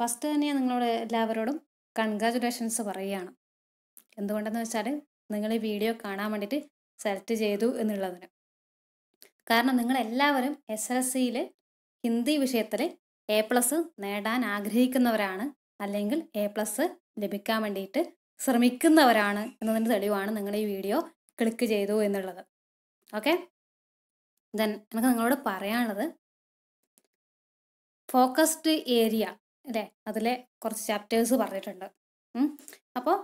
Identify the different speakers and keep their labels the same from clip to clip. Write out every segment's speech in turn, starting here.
Speaker 1: first തന്നെ നിങ്ങളോട് എല്ലാവരോടും കൺഗ്രാജുലേഷൻസ് പറയുകയാണ് എന്തുകൊണ്ടെന്ന് വെച്ചാൽ നിങ്ങൾ ഈ വീഡിയോ കാണാൻ വേണ്ടിയിട്ട് സെലക്ട് ചെയ്തു എന്നുള്ളതിന് കാരണം നിങ്ങൾ എല്ലാവരും എസ് എൽ സിയിൽ ഹിന്ദി വിഷയത്തിൽ എ പ്ലസ് നേടാൻ ആഗ്രഹിക്കുന്നവരാണ് അല്ലെങ്കിൽ എ പ്ലസ് ലഭിക്കാൻ വേണ്ടിയിട്ട് ശ്രമിക്കുന്നവരാണ് എന്നതിൻ്റെ തെളിവാണ് നിങ്ങൾ ഈ വീഡിയോ ക്ലിക്ക് ചെയ്തു എന്നുള്ളത് ഓക്കെ ദെൻ എനിക്ക് നിങ്ങളോട് പറയാനുള്ളത് ഫോക്കസ്ഡ് ഏരിയ അല്ലേ അതിലെ കുറച്ച് ചാപ്റ്റേഴ്സ് പറഞ്ഞിട്ടുണ്ട് അപ്പോൾ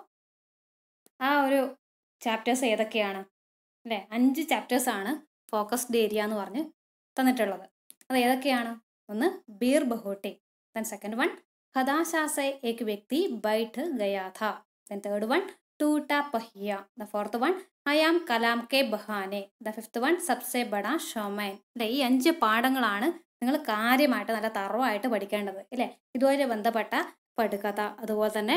Speaker 1: ആ ഒരു ചാപ്റ്റേഴ്സ് ഏതൊക്കെയാണ് അല്ലേ അഞ്ച് ചാപ്റ്റേഴ്സ് ആണ് ഫോക്കസ്ഡ് ഏരിയ എന്ന് പറഞ്ഞ് തന്നിട്ടുള്ളത് അത് ഏതൊക്കെയാണ് ഒന്ന് ബീർ ബഹോട്ടി ദെൻ സെക്കൻഡ് വൺ ഹദാശാസെ ഏക് വ്യക്തി ബൈഠ് ഗയാഥ ദെൻ തേർഡ് വൺ ടൂട്ട പഹിയ ദ ഫോർത്ത് വൺ അയാം കലാം കെ ബഹാനെ ദ ഫിഫ്ത്ത് വൺ സബ്സെ ബഡ ഷോമൈൻ അല്ലെ ഈ അഞ്ച് പാഠങ്ങളാണ് നിങ്ങൾ കാര്യമായിട്ട് നല്ല തറവായിട്ട് പഠിക്കേണ്ടത് അല്ലേ ഇതുമായി ബന്ധപ്പെട്ട പടുക്കഥ അതുപോലെ തന്നെ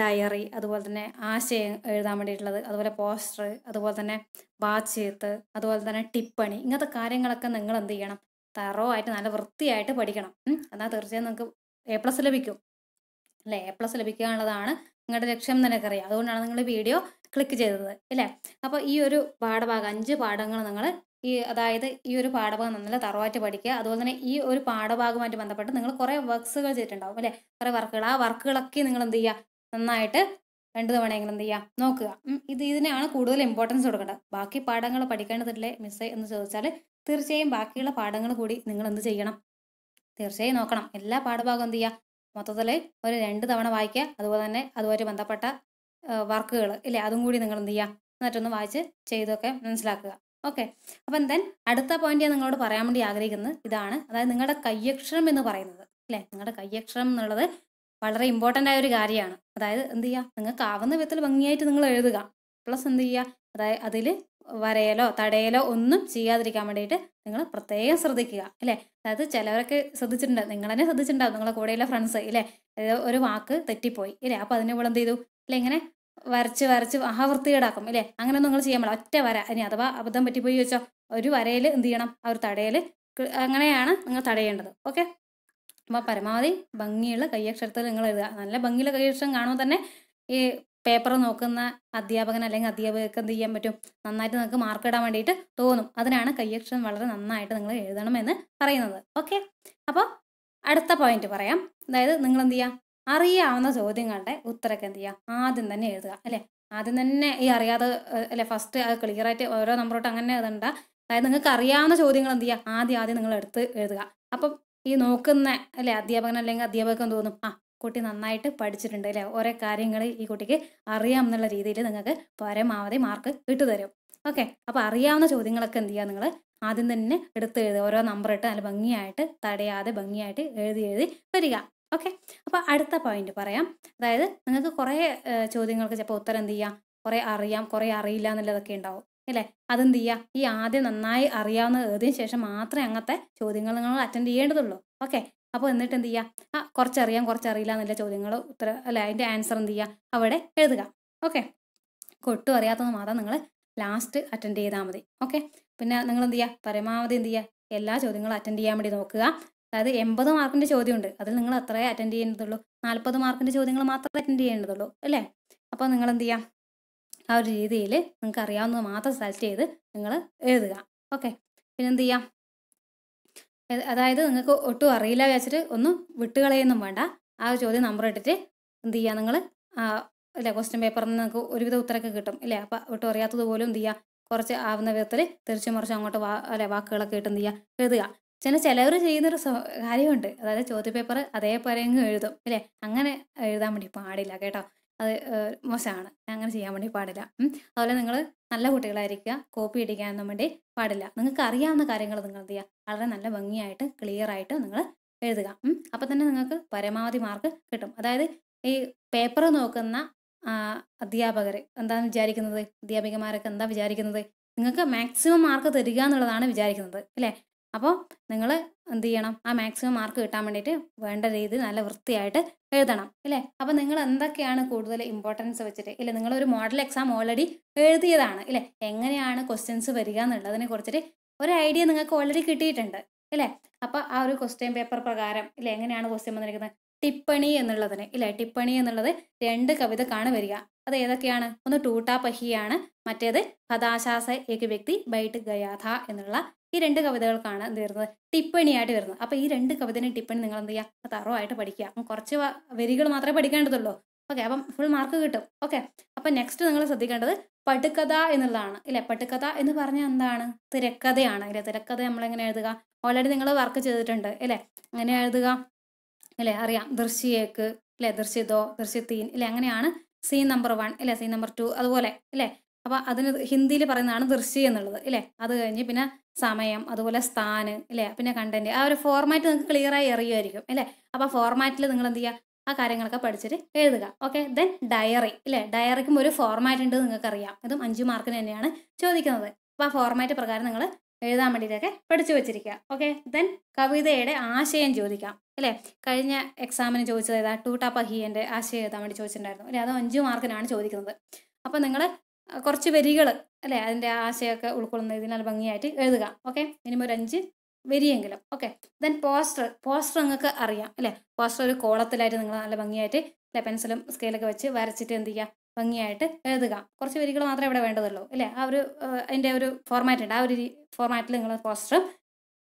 Speaker 1: ഡയറി അതുപോലെ തന്നെ ആശയം എഴുതാൻ വേണ്ടിയിട്ടുള്ളത് അതുപോലെ പോസ്റ്റർ അതുപോലെ തന്നെ വാച്ചെഴുത്ത് അതുപോലെ തന്നെ ടിപ്പണി ഇങ്ങനത്തെ കാര്യങ്ങളൊക്കെ നിങ്ങൾ എന്ത് ചെയ്യണം തറവായിട്ട് നല്ല വൃത്തിയായിട്ട് പഠിക്കണം എന്നാൽ തീർച്ചയായും നിങ്ങൾക്ക് എ പ്ലസ് ലഭിക്കും അല്ലെ എ പ്ലസ് ലഭിക്കുക എന്നുള്ളതാണ് നിങ്ങളുടെ ലക്ഷ്യം നിനക്കറിയാം അതുകൊണ്ടാണ് നിങ്ങൾ വീഡിയോ ക്ലിക്ക് ചെയ്തത് ഇല്ലേ അപ്പോൾ ഈ ഒരു പാഠഭാഗം അഞ്ച് പാഠങ്ങൾ നിങ്ങൾ ഈ അതായത് ഈ ഒരു പാഠഭാഗം നന്നല്ല തറവാറ്റ് പഠിക്കുക അതുപോലെ തന്നെ ഈ ഒരു പാഠഭാഗവുമായിട്ട് ബന്ധപ്പെട്ട് നിങ്ങൾ കുറേ വർക്ക്സുകൾ ചെയ്തിട്ടുണ്ടാവും അല്ലെ കുറേ വർക്കുകൾ ആ വർക്കുകളൊക്കെ നിങ്ങൾ എന്ത് ചെയ്യുക നന്നായിട്ട് രണ്ട് തവണയെങ്കിലും എന്ത് ചെയ്യുക നോക്കുക ഇത് ഇതിനാണ് കൂടുതൽ ഇമ്പോർട്ടൻസ് കൊടുക്കേണ്ടത് ബാക്കി പാഠങ്ങൾ പഠിക്കേണ്ടതില്ലേ മിസ്സേ എന്ന് ചോദിച്ചാൽ തീർച്ചയായും ബാക്കിയുള്ള പാഠങ്ങൾ കൂടി നിങ്ങൾ എന്ത് ചെയ്യണം തീർച്ചയായും നോക്കണം എല്ലാ പാഠഭാഗം എന്ത് ചെയ്യുക മൊത്തത്തിൽ ഒരു രണ്ട് തവണ വായിക്കുക അതുപോലെ തന്നെ അതുമായിട്ട് ബന്ധപ്പെട്ട വർക്കുകൾ ഇല്ലേ അതും കൂടി നിങ്ങൾ എന്ത് ചെയ്യുക എന്നിട്ടൊന്ന് വായിച്ച് ചെയ്തൊക്കെ മനസ്സിലാക്കുക ഓക്കെ അപ്പം ദെൻ അടുത്ത പോയിന്റ് ഞാൻ നിങ്ങളോട് പറയാൻ വേണ്ടി ആഗ്രഹിക്കുന്നത് ഇതാണ് അതായത് നിങ്ങളുടെ കയ്യക്ഷരം എന്ന് പറയുന്നത് അല്ലെ നിങ്ങളുടെ കയ്യക്ഷരം എന്നുള്ളത് വളരെ ഇമ്പോർട്ടൻ്റ് ആയ ഒരു കാര്യമാണ് അതായത് എന്ത് ചെയ്യുക നിങ്ങൾക്ക് ആവുന്ന വിധത്തിൽ ഭംഗിയായിട്ട് നിങ്ങൾ എഴുതുക പ്ലസ് എന്ത് ചെയ്യുക അതായത് അതിൽ വരയലോ തടയലോ ഒന്നും ചെയ്യാതിരിക്കാൻ വേണ്ടിയിട്ട് നിങ്ങൾ പ്രത്യേകം ശ്രദ്ധിക്കുക അല്ലേ അതായത് ചിലവരൊക്കെ ശ്രദ്ധിച്ചിട്ടുണ്ട് നിങ്ങൾ തന്നെ ശ്രദ്ധിച്ചിട്ടുണ്ടാവും നിങ്ങളെ കൂടെയുള്ള ഫ്രണ്ട്സ് ഇല്ലേ ഒരു വാക്ക് തെറ്റിപ്പോയി ഇല്ലേ അപ്പോൾ അതിനെ എന്ത് ചെയ്തു അല്ലെ ഇങ്ങനെ വരച്ച് വരച്ച് മഹാവൃത്തികേടാക്കും അല്ലേ അങ്ങനെ നിങ്ങൾ ചെയ്യാൻ ഒറ്റ വര ഇനി അഥവാ അബദ്ധം പറ്റിപ്പോയി വെച്ചോ ഒരു വരയിൽ എന്ത് ചെയ്യണം ആ ഒരു തടയൽ അങ്ങനെയാണ് നിങ്ങൾ തടയേണ്ടത് ഓക്കെ അപ്പൊ പരമാവധി ഭംഗിയുള്ള കയ്യക്ഷരത്തിൽ നിങ്ങൾ എഴുതുക നല്ല ഭംഗിയുള്ള കയ്യക്ഷരം കാണുമ്പോൾ തന്നെ ഈ പേപ്പർ നോക്കുന്ന അധ്യാപകൻ അല്ലെങ്കിൽ അധ്യാപകർക്ക് എന്ത് ചെയ്യാൻ പറ്റും നന്നായിട്ട് നിങ്ങൾക്ക് മാർക്ക് ഇടാൻ വേണ്ടിയിട്ട് തോന്നും അതിനാണ് കയ്യക്ഷരം വളരെ നന്നായിട്ട് നിങ്ങൾ എഴുതണം എന്ന് പറയുന്നത് ഓക്കെ അപ്പോൾ അടുത്ത പോയിന്റ് പറയാം അതായത് നിങ്ങൾ എന്ത് ചെയ്യാം അറിയാവുന്ന ചോദ്യങ്ങളുടെ ഉത്തരമൊക്കെ എന്ത് ചെയ്യുക ആദ്യം തന്നെ എഴുതുക അല്ലേ ആദ്യം തന്നെ ഈ അറിയാതെ അല്ലെ ഫസ്റ്റ് അത് ക്ലിയർ ആയിട്ട് ഓരോ നമ്പറോട്ട് അങ്ങനെ എഴുതണ്ട അതായത് നിങ്ങൾക്ക് അറിയാവുന്ന ചോദ്യങ്ങൾ എന്ത് ചെയ്യുക ആദ്യം ആദ്യം നിങ്ങൾ എടുത്ത് എഴുതുക അപ്പം ഈ നോക്കുന്ന അല്ലെ അധ്യാപകൻ അല്ലെങ്കിൽ അധ്യാപകൻ തോന്നും ആ കുട്ടി നന്നായിട്ട് പഠിച്ചിട്ടുണ്ട് അല്ലേ ഓരോ കാര്യങ്ങൾ ഈ കുട്ടിക്ക് അറിയാം എന്നുള്ള രീതിയിൽ നിങ്ങൾക്ക് പരമാവധി മാർക്ക് ഇട്ടുതരും ഓക്കെ അപ്പോൾ അറിയാവുന്ന ചോദ്യങ്ങളൊക്കെ എന്ത് ചെയ്യുക നിങ്ങൾ ആദ്യം തന്നെ എടുത്ത് എഴുതുക ഓരോ നമ്പർ ഇട്ട് നല്ല ഭംഗിയായിട്ട് തടയാതെ ഭംഗിയായിട്ട് എഴുതി എഴുതി വരിക ഓക്കെ അപ്പോൾ അടുത്ത പോയിന്റ് പറയാം അതായത് നിങ്ങൾക്ക് കുറേ ചോദ്യങ്ങൾക്ക് ചിലപ്പോൾ ഉത്തരം എന്ത് ചെയ്യാം കുറേ അറിയാം കുറേ അറിയില്ല എന്നുള്ളതൊക്കെ ഉണ്ടാവും അല്ലേ അതെന്ത് ചെയ്യുക ഈ ആദ്യം നന്നായി അറിയാവുന്ന എഴുതിയതിന് ശേഷം മാത്രമേ അങ്ങനത്തെ ചോദ്യങ്ങൾ നിങ്ങൾ അറ്റൻഡ് ചെയ്യേണ്ടതുള്ളൂ ഓക്കെ അപ്പോൾ എന്നിട്ട് എന്ത് ചെയ്യുക ആ കുറച്ചറിയാം കുറച്ചറിയില്ല എന്നുള്ള ചോദ്യങ്ങൾ ഉത്തര അല്ല അതിൻ്റെ ആൻസർ എന്ത് ചെയ്യുക അവിടെ എഴുതുക ഓക്കെ കൊട്ടും അറിയാത്തത് മാത്രം നിങ്ങൾ ലാസ്റ്റ് അറ്റൻഡ് ചെയ്താൽ മതി ഓക്കെ പിന്നെ നിങ്ങൾ എന്ത് ചെയ്യുക പരമാവധി എന്ത് ചെയ്യുക എല്ലാ ചോദ്യങ്ങളും അറ്റൻഡ് ചെയ്യാൻ വേണ്ടി നോക്കുക അതായത് എൺപത് മാർക്കിന്റെ ചോദ്യമുണ്ട് അതിൽ നിങ്ങൾ അത്രേ അറ്റൻഡ് ചെയ്യേണ്ടതുള്ളൂ നാൽപ്പത് മാർക്കിന്റെ ചോദ്യങ്ങൾ മാത്രമേ അറ്റൻഡ് ചെയ്യേണ്ടതുള്ളൂ അല്ലേ അപ്പോൾ നിങ്ങൾ എന്ത് ചെയ്യാം ആ ഒരു രീതിയിൽ നിങ്ങൾക്ക് അറിയാവുന്നത് മാത്രം സെലക്ട് ചെയ്ത് നിങ്ങൾ എഴുതുക ഓക്കെ പിന്നെ എന്ത് ചെയ്യാം അതായത് നിങ്ങൾക്ക് ഒട്ടും അറിയില്ല വെച്ചിട്ട് ഒന്നും വിട്ടുകളയൊന്നും വേണ്ട ആ ചോദ്യം നമ്പർ ഇട്ടിട്ട് എന്ത് ചെയ്യുക നിങ്ങൾ അല്ലെ ക്വസ്റ്റ്യൻ പേപ്പറിൽ നിന്ന് നിങ്ങൾക്ക് ഒരുവിധ ഉത്തരമൊക്കെ കിട്ടും ഇല്ലേ അപ്പം ഒട്ടും അറിയാത്തത് പോലും എന്ത് ചെയ്യുക കുറച്ച് ആവുന്ന വിധത്തിൽ തിരിച്ചു മറിച്ച് അങ്ങോട്ട് വാ അല്ലെ വാക്കുകളൊക്കെ ഇട്ട് എന്ത് ചെയ്യുക എഴുതുക ചില ചിലവർ ചെയ്യുന്നൊരു കാര്യമുണ്ട് അതായത് ചോദ്യപേപ്പർ അതേപോലെ അങ്ങ് എഴുതും അല്ലേ അങ്ങനെ എഴുതാൻ വേണ്ടി പാടില്ല കേട്ടോ അത് മോശമാണ് അങ്ങനെ ചെയ്യാൻ വേണ്ടി പാടില്ല അതുപോലെ നിങ്ങൾ നല്ല കുട്ടികളായിരിക്കുക കോപ്പി അടിക്കാനൊന്നും വേണ്ടി പാടില്ല നിങ്ങൾക്ക് അറിയാവുന്ന കാര്യങ്ങൾ നിങ്ങൾ എന്ത് ചെയ്യുക വളരെ നല്ല ഭംഗിയായിട്ട് ക്ലിയർ ആയിട്ട് നിങ്ങൾ എഴുതുക അപ്പം തന്നെ നിങ്ങൾക്ക് പരമാവധി മാർക്ക് കിട്ടും അതായത് ഈ പേപ്പർ നോക്കുന്ന അധ്യാപകർ എന്താണ് വിചാരിക്കുന്നത് അധ്യാപികമാരൊക്കെ എന്താ വിചാരിക്കുന്നത് നിങ്ങൾക്ക് മാക്സിമം മാർക്ക് തരിക എന്നുള്ളതാണ് വിചാരിക്കുന്നത് അല്ലേ അപ്പോൾ നിങ്ങൾ എന്ത് ചെയ്യണം ആ മാക്സിമം മാർക്ക് കിട്ടാൻ വേണ്ടിയിട്ട് വേണ്ട രീതിയിൽ നല്ല വൃത്തിയായിട്ട് എഴുതണം അല്ലേ അപ്പോൾ നിങ്ങൾ എന്തൊക്കെയാണ് കൂടുതൽ ഇമ്പോർട്ടൻസ് വെച്ചിട്ട് ഇല്ല നിങ്ങളൊരു മോഡൽ എക്സാം ഓൾറെഡി എഴുതിയതാണ് ഇല്ലേ എങ്ങനെയാണ് ക്വസ്റ്റ്യൻസ് വരിക എന്നുള്ളതിനെ കുറിച്ചിട്ട് ഒരു ഐഡിയ നിങ്ങൾക്ക് ഓൾറെഡി കിട്ടിയിട്ടുണ്ട് ഇല്ലേ അപ്പോൾ ആ ഒരു ക്വസ്റ്റ്യൻ പേപ്പർ പ്രകാരം ഇല്ലേ എങ്ങനെയാണ് ക്വസ്റ്റ്യൻ വന്നിരിക്കുന്നത് ടിപ്പണി എന്നുള്ളതിന് ഇല്ലേ ടിപ്പണി എന്നുള്ളത് രണ്ട് കവിതക്കാണ് വരിക അത് ഏതൊക്കെയാണ് ഒന്ന് ടൂട്ടാ പഹിയാണ് മറ്റേത് ഹതാശാസ ഏക വ്യക്തി ബൈട്ട് ഗയാഥ എന്നുള്ള ഈ രണ്ട് കവിതകൾക്കാണ് എന്ത് വരുന്നത് ടിപ്പണിയായിട്ട് വരുന്നത് അപ്പോൾ ഈ രണ്ട് കവിതയും ടിപ്പണി നിങ്ങൾ എന്ത് ചെയ്യുക തറവായിട്ട് പഠിക്കുക കുറച്ച് വരികൾ മാത്രമേ പഠിക്കേണ്ടതുള്ളൂ ഓക്കെ അപ്പം ഫുൾ മാർക്ക് കിട്ടും ഓക്കെ അപ്പൊ നെക്സ്റ്റ് നിങ്ങൾ ശ്രദ്ധിക്കേണ്ടത് പട്ടുകഥ എന്നുള്ളതാണ് ഇല്ലേ പട്ടുകഥ എന്ന് പറഞ്ഞാൽ എന്താണ് തിരക്കഥയാണ് ഇല്ലേ തിരക്കഥ നമ്മളെങ്ങനെ എഴുതുക ഓൾറെഡി നിങ്ങൾ വർക്ക് ചെയ്തിട്ടുണ്ട് ഇല്ലേ അങ്ങനെ എഴുതുക അല്ലെ അറിയാം ദൃശ്യേക്ക് അല്ലെ ദൃശ്യതോ തീൻ അല്ലെ അങ്ങനെയാണ് സീൻ നമ്പർ വൺ അല്ലെ സീൻ നമ്പർ ടു അതുപോലെ അല്ലെ അപ്പൊ അതിന് ഹിന്ദിയിൽ പറയുന്നതാണ് ദൃശ്യ എന്നുള്ളത് അല്ലെ അത് കഴിഞ്ഞ് പിന്നെ സമയം അതുപോലെ സ്ഥാന് അല്ലെ പിന്നെ കണ്ടന്റ് ആ ഒരു ഫോർമാറ്റ് നിങ്ങൾക്ക് ക്ലിയർ ആയി അറിയുമായിരിക്കും അല്ലെ അപ്പൊ ഫോർമാറ്റിൽ നിങ്ങൾ എന്ത് ചെയ്യുക ആ കാര്യങ്ങളൊക്കെ പഠിച്ചിട്ട് എഴുതുക ഓക്കെ ദെൻ ഡയറി അല്ലെ ഡയറിക്കും ഒരു ഫോർമാറ്റ് ഉണ്ട് നിങ്ങൾക്ക് അറിയാം അതും അഞ്ച് മാർക്കിന് തന്നെയാണ് ചോദിക്കുന്നത് അപ്പോൾ ആ ഫോർമാറ്റ് പ്രകാരം നിങ്ങൾ എഴുതാൻ വേണ്ടിയിട്ടൊക്കെ പഠിച്ചു വെച്ചിരിക്കുക ഓക്കെ ദെൻ കവിതയുടെ ആശയം ചോദിക്കാം അല്ലേ കഴിഞ്ഞ എക്സാമിന് ചോദിച്ചത് ഏതാ ടൂട്ടാ പഹീയൻ്റെ ആശയം എഴുതാൻ വേണ്ടി ചോദിച്ചിട്ടുണ്ടായിരുന്നു അല്ലേ അത് അഞ്ച് മാർക്കിനാണ് ചോദിക്കുന്നത് അപ്പോൾ നിങ്ങൾ കുറച്ച് വരികൾ അല്ലേ അതിൻ്റെ ആശയമൊക്കെ ഉൾക്കൊള്ളുന്ന ഇതിനാൽ ഭംഗിയായിട്ട് എഴുതുക ഓക്കെ മിനിമം ഒരു അഞ്ച് വരിയെങ്കിലും ഓക്കെ ദെൻ പോസ്റ്റർ പോസ്റ്റർ നിങ്ങൾക്ക് അറിയാം അല്ലേ പോസ്റ്റർ ഒരു കോളത്തിലായിട്ട് നിങ്ങൾ നല്ല ഭംഗിയായിട്ട് അല്ലെ പെൻസിലും സ്കെയിലൊക്കെ വെച്ച് വരച്ചിട്ട് എന്ത് ചെയ്യുക ഭംഗിയായിട്ട് എഴുതുക കുറച്ച് വരികൾ മാത്രമേ ഇവിടെ വേണ്ടതുള്ളൂ അല്ലേ ആ ഒരു അതിൻ്റെ ഒരു ഫോർമാറ്റ് ഉണ്ട് ആ ഒരു ഫോർമാറ്റിൽ നിങ്ങൾ പോസ്റ്റർ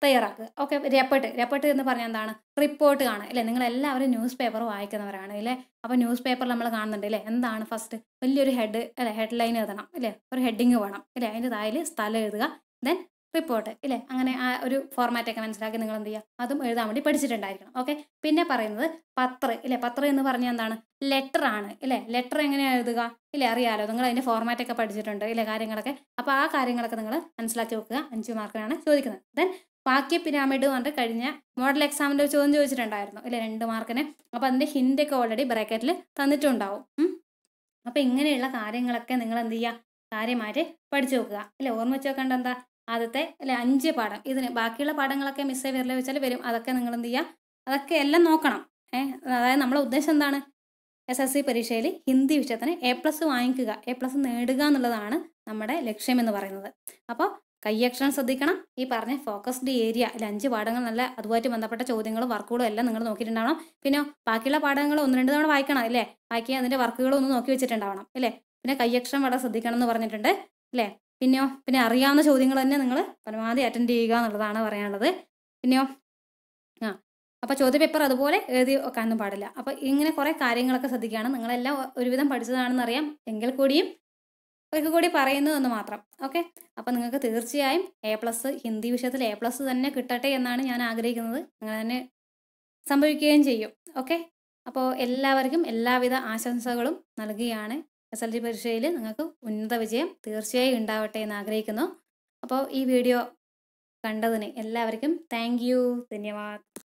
Speaker 1: തയ്യാറാക്കുക ഓക്കെ രപ്പട്ട് രപ്പട്ട് എന്ന് പറഞ്ഞാൽ എന്താണ് റിപ്പോർട്ട് കാണുക അല്ലേ നിങ്ങൾ എല്ലാവരും ന്യൂസ് പേപ്പർ വായിക്കുന്നവരാണ് അല്ലേ അപ്പോൾ ന്യൂസ് പേപ്പർ നമ്മൾ കാണുന്നുണ്ട് അല്ലേ എന്താണ് ഫസ്റ്റ് വലിയൊരു ഹെഡ് അല്ലെ ഹെഡ്ലൈൻ എഴുതണം അല്ലേ ഒരു ഹെഡിങ് വേണം അല്ലേ അതിൻ്റെ തായിൽ സ്ഥലം എഴുതുക ദെൻ റിപ്പോർട്ട് ഇല്ലേ അങ്ങനെ ആ ഒരു ഫോർമാറ്റൊക്കെ മനസ്സിലാക്കി നിങ്ങൾ എന്ത് ചെയ്യുക അതും എഴുതാൻ വേണ്ടി പഠിച്ചിട്ടുണ്ടായിരിക്കണം ഓക്കെ പിന്നെ പറയുന്നത് പത്ര ഇല്ലേ പത്ര എന്ന് പറഞ്ഞാൽ എന്താണ് ലെറ്റർ ആണ് ഇല്ലേ ലെറ്റർ എങ്ങനെയാണ് എഴുതുക ഇല്ലേ അറിയാലോ നിങ്ങൾ ഫോർമാറ്റ് ഫോർമാറ്റൊക്കെ പഠിച്ചിട്ടുണ്ട് ഇല്ലേ കാര്യങ്ങളൊക്കെ അപ്പോൾ ആ കാര്യങ്ങളൊക്കെ നിങ്ങൾ മനസ്സിലാക്കി വെക്കുക അഞ്ച് മാർക്കിനാണ് ചോദിക്കുന്നത് ദെൻ വാക്യ പിരാമിഡ് പറഞ്ഞിട്ട് കഴിഞ്ഞ മോഡൽ എക്സാമിന്റെ ഒരു ചോദ്യം ചോദിച്ചിട്ടുണ്ടായിരുന്നു ഇല്ലേ രണ്ട് മാർക്കിന് അപ്പോൾ ഹിന്റ് ഒക്കെ ഓൾറെഡി ബ്രാക്കറ്റിൽ തന്നിട്ടുണ്ടാവും അപ്പോൾ ഇങ്ങനെയുള്ള കാര്യങ്ങളൊക്കെ നിങ്ങൾ എന്ത് ചെയ്യുക കാര്യമായിട്ട് പഠിച്ചു വെക്കുക അല്ലേ ഓർമ്മിച്ച് വെക്കേണ്ട എന്താ ആദ്യത്തെ അല്ലെ അഞ്ച് പാഠം ഇതിന് ബാക്കിയുള്ള പാഠങ്ങളൊക്കെ മിസ്സേ വരില്ല വെച്ചാൽ വരും അതൊക്കെ നിങ്ങൾ എന്ത് ചെയ്യുക അതൊക്കെ എല്ലാം നോക്കണം ഏഹ് അതായത് നമ്മളെ ഉദ്ദേശം എന്താണ് എസ് എസ് സി പരീക്ഷയിൽ ഹിന്ദി വിഷയത്തിന് എ പ്ലസ് വാങ്ങിക്കുക എ പ്ലസ് നേടുക എന്നുള്ളതാണ് നമ്മുടെ ലക്ഷ്യം എന്ന് പറയുന്നത് അപ്പോൾ കയ്യക്ഷരം ശ്രദ്ധിക്കണം ഈ പറഞ്ഞ ഫോക്കസ്ഡ് ഏരിയ അല്ല അഞ്ച് പാഠങ്ങൾ നല്ല അതുമായിട്ട് ബന്ധപ്പെട്ട ചോദ്യങ്ങളും വർക്കുകളും എല്ലാം നിങ്ങൾ നോക്കിയിട്ടുണ്ടാവണം പിന്നെ ബാക്കിയുള്ള പാഠങ്ങൾ ഒന്ന് രണ്ട് തവണ വായിക്കണം അല്ലേ വായിക്കുക അതിൻ്റെ വർക്കുകളും ഒന്ന് നോക്കി വെച്ചിട്ടുണ്ടാവണം അല്ലേ പിന്നെ കയ്യക്ഷരം വളരെ ശ്രദ്ധിക്കണം എന്ന് പറഞ്ഞിട്ടുണ്ട് അല്ലേ പിന്നെയോ പിന്നെ അറിയാവുന്ന ചോദ്യങ്ങൾ തന്നെ നിങ്ങൾ പരമാവധി അറ്റൻഡ് ചെയ്യുക എന്നുള്ളതാണ് പറയാനുള്ളത് പിന്നെയോ ആ അപ്പോൾ ചോദ്യപേപ്പർ അതുപോലെ എഴുതി വെക്കാനൊന്നും പാടില്ല അപ്പോൾ ഇങ്ങനെ കുറേ കാര്യങ്ങളൊക്കെ ശ്രദ്ധിക്കുകയാണ് നിങ്ങളെല്ലാം ഒരുവിധം പഠിച്ചതാണെന്ന് അറിയാം എങ്കിൽ കൂടിയും ഒരിക്കൽ കൂടി എന്ന് മാത്രം ഓക്കെ അപ്പോൾ നിങ്ങൾക്ക് തീർച്ചയായും എ പ്ലസ് ഹിന്ദി വിഷയത്തിൽ എ പ്ലസ് തന്നെ കിട്ടട്ടെ എന്നാണ് ഞാൻ ആഗ്രഹിക്കുന്നത് നിങ്ങൾ തന്നെ സംഭവിക്കുകയും ചെയ്യും ഓക്കെ അപ്പോൾ എല്ലാവർക്കും എല്ലാവിധ ആശംസകളും നൽകുകയാണ് എസ് എൽ സി പരീക്ഷയിൽ നിങ്ങൾക്ക് ഉന്നത വിജയം തീർച്ചയായും ഉണ്ടാവട്ടെ എന്ന് ആഗ്രഹിക്കുന്നു അപ്പോൾ ഈ വീഡിയോ കണ്ടതിന് എല്ലാവർക്കും താങ്ക് യു ധന്യവാദ്